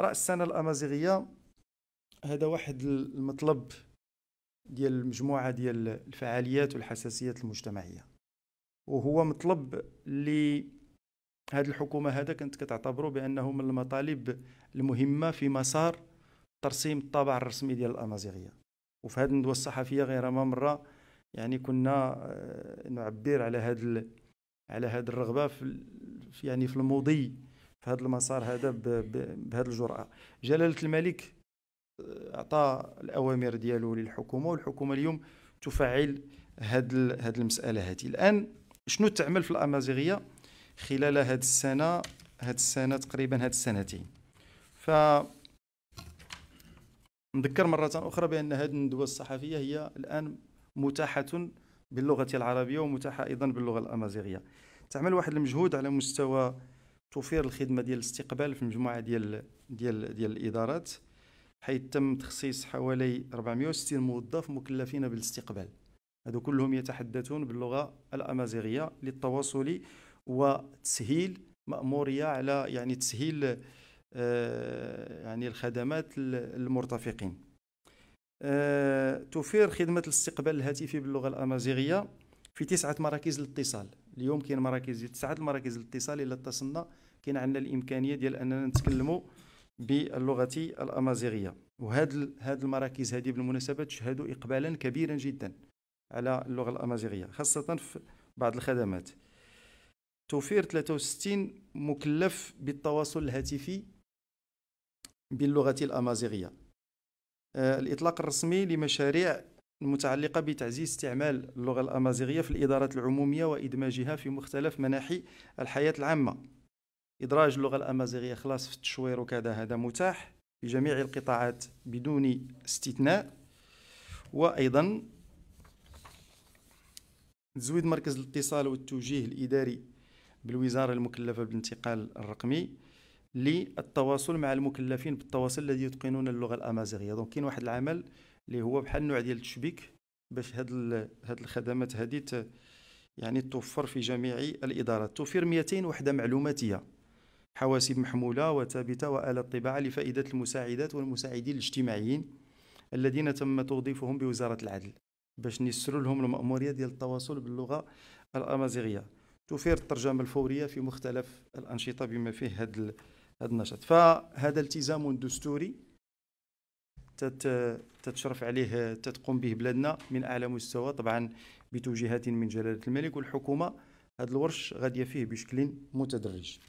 راس السنه الامازيغيه هذا واحد المطلب ديال مجموعة ديال الفعاليات والحساسيات المجتمعيه وهو مطلب اللي هذه الحكومه هذا كانت كتعتبره بانه من المطالب المهمه في مسار ترسيم الطابع الرسمي ديال الامازيغيه وفي هذه الندوه الصحفيه غير ما مره يعني كنا آه، نعبر على هذا على هذه الرغبه في يعني في المضي في هذا المسار هذا بهذه الجرأة جلالة الملك آه، أعطى الأوامر ديالو للحكومة والحكومة اليوم تفعل هذه هذه المسألة هذه الآن شنو تعمل في الأمازيغية خلال هذه السنة هذه السنة تقريبا هذه السنتين ف نذكر مرة أخرى بأن هذه الندوة الصحفية هي الآن متاحة باللغة العربية ومتاحة أيضا باللغة الأمازيغية تعمل واحد المجهود على مستوى توفير الخدمه ديال الاستقبال في مجموعه ديال ديال ديال الادارات حيث تم تخصيص حوالي 460 موظف مكلفين بالاستقبال هذو كلهم يتحدثون باللغه الامازيغيه للتواصل وتسهيل ماموريه على يعني تسهيل آه، يعني الخدمات للمرتفقين آه، توفير خدمه الاستقبال الهاتفي باللغه الامازيغيه في تسعه مراكز الاتصال اليوم كاين مراكز ديال تسعه المراكز الاتصال الا اتصلنا كاين عندنا الامكانيه ديال اننا نتكلموا باللغه الامازيغيه وهاد هاد المراكز هذه بالمناسبه تشهد اقبالا كبيرا جدا على اللغه الامازيغيه خاصه في بعض الخدمات توفير 63 مكلف بالتواصل الهاتفي باللغه الامازيغيه آه، الاطلاق الرسمي لمشاريع المتعلقة بتعزيز استعمال اللغة الأمازيغية في الإدارات العمومية وإدماجها في مختلف مناحي الحياة العامة إدراج اللغة الأمازيغية خلاص في التشوير وكذا هذا متاح في جميع القطاعات بدون استثناء وأيضا تزويد مركز الاتصال والتوجيه الإداري بالوزارة المكلفة بالانتقال الرقمي للتواصل مع المكلفين بالتواصل الذي يتقنون اللغة الأمازيغية دونك كاين واحد العمل اللي هو بحال نوع ديال التشبيك باش هاد هاد الخدمات هادي يعني توفر في جميع الادارات توفر 200 وحده معلوماتيه حواسيب محموله وثابته والات طباعه لفائده المساعدات والمساعدين الاجتماعيين الذين تم توظيفهم بوزاره العدل باش نيسروا لهم الماموريه ديال التواصل باللغه الامازيغيه توفير الترجمه الفوريه في مختلف الانشطه بما فيه هذا النشاط فهذا التزام دستوري تتشرف عليه تتقوم به بلادنا من اعلى مستوى طبعا بتوجيهات من جلاله الملك والحكومه هذا الورش غادي فيه بشكل متدرج